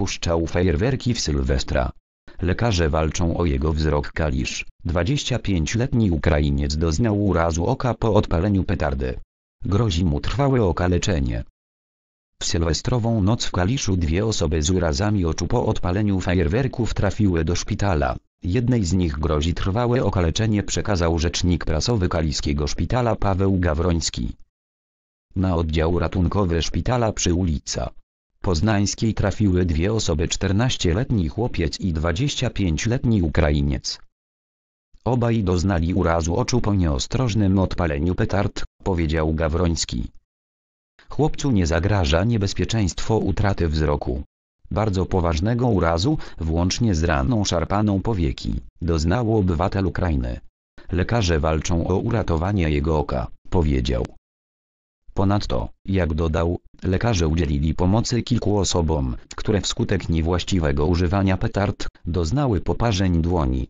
puszczał fajerwerki w Sylwestra. Lekarze walczą o jego wzrok Kalisz. 25-letni Ukrainiec doznał urazu oka po odpaleniu petardy. Grozi mu trwałe okaleczenie. W sylwestrową noc w Kaliszu dwie osoby z urazami oczu po odpaleniu fajerwerków trafiły do szpitala. Jednej z nich grozi trwałe okaleczenie przekazał rzecznik prasowy kaliskiego szpitala Paweł Gawroński. Na oddział ratunkowy szpitala przy ulica poznańskiej trafiły dwie osoby 14-letni chłopiec i 25-letni Ukrainiec. Obaj doznali urazu oczu po nieostrożnym odpaleniu petard, powiedział Gawroński. Chłopcu nie zagraża niebezpieczeństwo utraty wzroku. Bardzo poważnego urazu, włącznie z raną szarpaną powieki, doznał obywatel Ukrainy. Lekarze walczą o uratowanie jego oka, powiedział. Ponadto, jak dodał, lekarze udzielili pomocy kilku osobom, które wskutek niewłaściwego używania petard, doznały poparzeń dłoni.